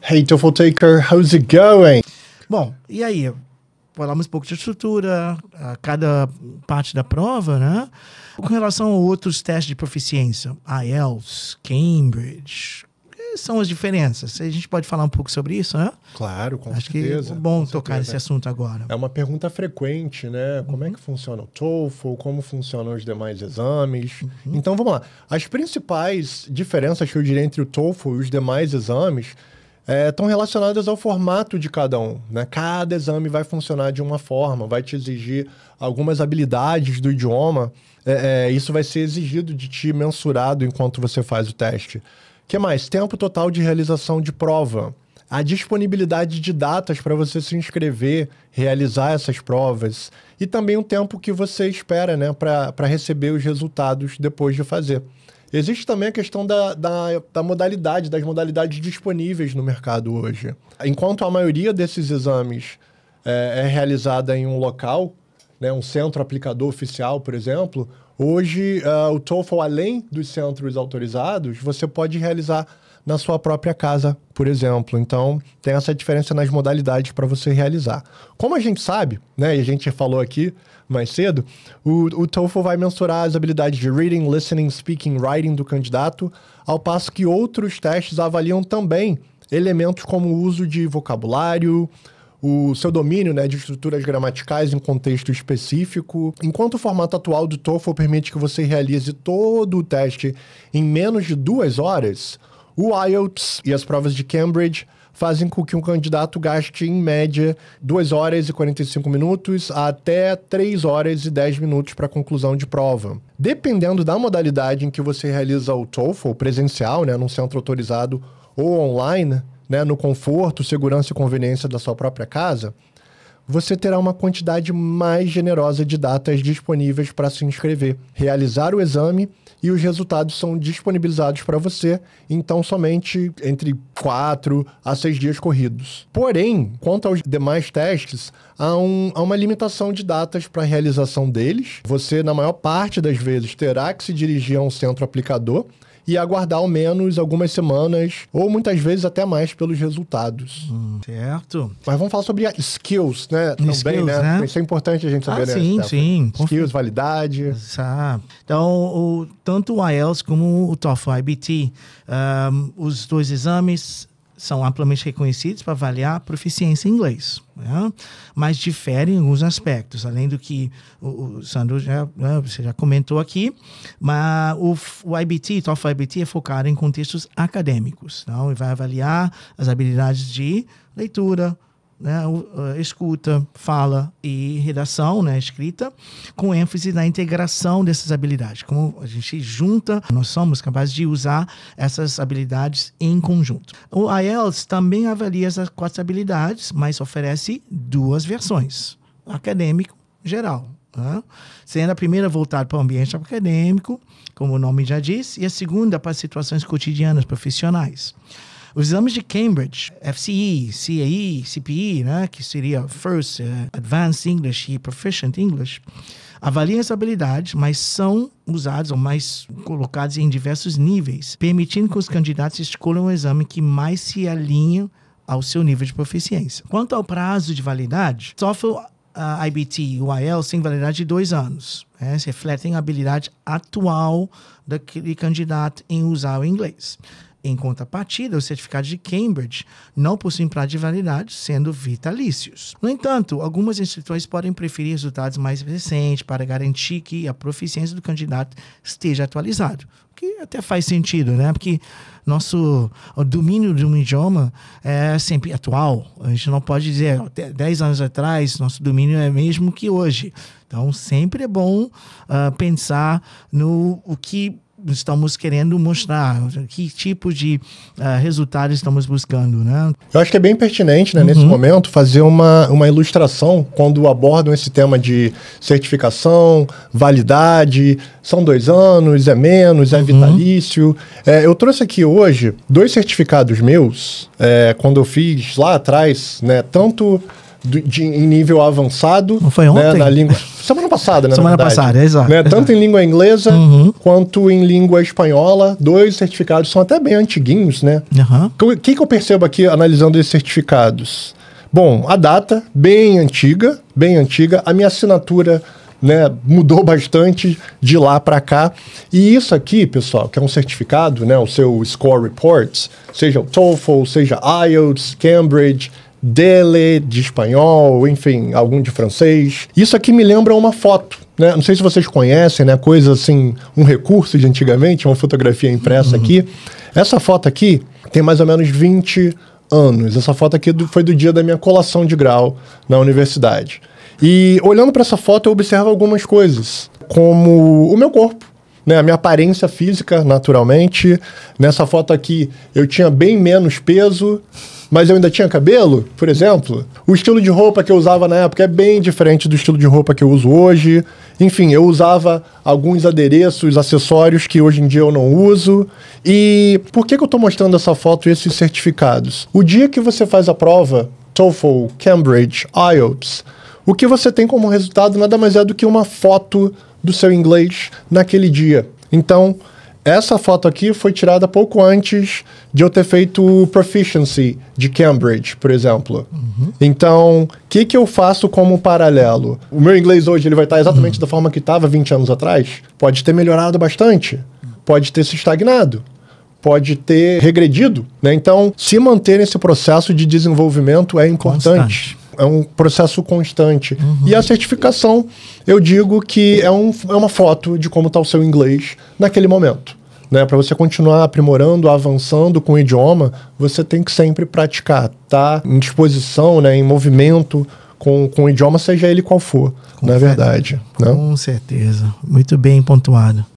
Hey, TOEFL Taker, how's it going? Bom, e aí? Falamos um pouco de estrutura, a cada parte da prova, né? Com relação a outros testes de proficiência, IELTS, Cambridge, são as diferenças? A gente pode falar um pouco sobre isso, né? Claro, com Acho certeza. Acho que é bom tocar certeza. nesse assunto agora. É uma pergunta frequente, né? Como é uhum. é que funciona o TOEFL? Como funcionam os demais exames? Uhum. Então, vamos lá. As principais diferenças que eu diria entre o TOEFL e os demais exames estão é, relacionadas ao formato de cada um. Né? Cada exame vai funcionar de uma forma, vai te exigir algumas habilidades do idioma. É, é, isso vai ser exigido de ti, mensurado enquanto você faz o teste. que mais? Tempo total de realização de prova. A disponibilidade de datas para você se inscrever, realizar essas provas. E também o tempo que você espera né, para receber os resultados depois de fazer. Existe também a questão da, da, da, modalidade, das modalidades disponíveis no mercado hoje. Enquanto a maioria desses exames é, é realizada em um local, né, um centro aplicador oficial, por exemplo, hoje uh, o TOEFL, além dos centros autorizados, você pode realizar na sua própria casa, por exemplo. Então, tem essa diferença nas modalidades para você realizar. Como a gente sabe, né, e a gente falou aqui mais cedo, o, o TOEFL vai mensurar as habilidades de reading, listening, speaking, writing do candidato, ao passo que outros testes avaliam também elementos como o uso de vocabulário, o seu domínio né, de estruturas gramaticais em contexto específico. Enquanto o formato atual do TOEFL permite que você realize todo o teste em menos de duas horas, o IELTS e as provas de Cambridge fazem com que um candidato gaste, em média, 2 horas e 45 minutos até 3 horas e 10 minutos para a conclusão de prova. Dependendo da modalidade em que você realiza o TOEFL presencial, né, num centro autorizado ou online, né, no conforto, segurança e conveniência da sua própria casa, você terá uma quantidade mais generosa de datas disponíveis para se inscrever, realizar o exame e os resultados são disponibilizados para você, então somente entre 4 a 6 dias corridos. Porém, quanto aos demais testes, há, um, há uma limitação de datas para a realização deles. Você, na maior parte das vezes, terá que se dirigir a um centro aplicador e aguardar ao menos algumas semanas, ou muitas vezes até mais, pelos resultados. Hum, certo. Mas vamos falar sobre skills, né? Também, skills, né? né? Isso é importante a gente saber, ah, né? Sim, sim. Skills, validade. Exato. então, o, tanto o IELTS como o TOEFL IBT, um, ah, os dois exames são amplamente reconhecidos para avaliar a proficiência em inglês, né? mas diferem em alguns aspectos, além do que o, o Sandro já, né, você já comentou aqui, mas o, o IBT, o TOEFL IBT é focado em contextos acadêmicos, então e vai avaliar as habilidades de leitura, né, é, escuta, fala e redação, né, escrita, com ênfase na integração dessas habilidades. Como a gente junta, nós somos capazes de usar essas habilidades em conjunto. O IELTS também avalia essas quatro habilidades, mas oferece duas versões: acadêmico geral, né? Sendo a primeira voltada para o ambiente acadêmico, como o nome já diz, e a segunda para situações cotidianas profissionais. Os exames de Cambridge, FCE, CAE, CPE, né, que seria First eh, Advanced English e Proficient English, avaliam essa habilidade, mas são usados ou mais colocados em diversos níveis, permitindo que os candidatos escolham o exame que mais se alinha ao seu nível de proficiência. Quanto ao prazo de validade, TOEFL a IBT e o IELTS têm validade de dois anos. Né? Refletem a habilidade atual daquele candidato em usar o inglês. Em contrapartida, os certificados de Cambridge não possuem prazo de validade, sendo vitalícios. No entanto, algumas instituições podem preferir resultados mais recentes para garantir que a proficiência do candidato esteja atualizado. O que até faz sentido, né? Porque nosso domínio de um idioma é sempre atual. A gente não pode dizer 10 anos atrás, nosso domínio é mesmo que hoje. Então, sempre é bom uh, pensar no o que estamos querendo mostrar, que tipo de uh, resultado estamos buscando, né? Eu acho que é bem pertinente, né, uhum. nesse momento, fazer uma, uma ilustração quando abordam esse tema de certificação, validade, são dois anos, é menos, é uhum. vitalício. É, eu trouxe aqui hoje dois certificados meus, é, quando eu fiz lá atrás, né, tanto... de, em nível avançado. Não foi ontem? Né, na língua. semana passada, né? Semana passada, exato, né? exato. Tanto em língua inglesa uhum. quanto em língua espanhola, dois certificados são até bem antiguinhos, né? O uhum. que, que eu percebo aqui analisando esses certificados? Bom, a data, bem antiga, bem antiga. A minha assinatura né, mudou bastante de lá para cá. E isso aqui, pessoal, que é um certificado, né, o seu score report, seja o TOEFL, seja IELTS, Cambridge, dele, de espanhol, enfim, algum de francês. Isso aqui me lembra uma foto. Né? Não sei se vocês conhecem, né? Coisa assim, um recurso de antigamente, uma fotografia impressa uhum. aqui. Essa foto aqui tem mais ou menos 20 anos. Essa foto aqui do, foi do dia da minha colação de grau na universidade. E olhando para essa foto, eu observo algumas coisas, como o meu corpo. Né, a minha aparência física, naturalmente. Nessa foto aqui, eu tinha bem menos peso, mas eu ainda tinha cabelo, por exemplo, o estilo de roupa que eu usava na época é bem diferente do estilo de roupa que eu uso hoje. Enfim, eu usava alguns adereços, acessórios que hoje em dia eu não uso. E por que, que eu estou mostrando essa foto e esses certificados? O dia que você faz a prova, TOEFL, Cambridge, IELTS, o que você tem como resultado nada mais é do que uma foto do seu inglês naquele dia. Então, essa foto aqui foi tirada pouco antes de eu ter feito o Proficiency de Cambridge, por exemplo. Uhum. Então, o que, que eu faço como paralelo? O meu inglês hoje ele vai estar exatamente uhum. da forma que estava 20 anos atrás? Pode ter melhorado bastante, pode ter se estagnado pode ter regredido. Né? Então, se manter nesse processo de desenvolvimento é importante. Constante. É um processo constante. Uhum. E a certificação, eu digo que é, um, é uma foto de como está o seu inglês naquele momento. Né? Para você continuar aprimorando, avançando com o idioma, você tem que sempre praticar, tá em disposição, né, em movimento com, com o idioma, seja ele qual for, com na é verdade. Né? Com né? certeza. Muito bem pontuado.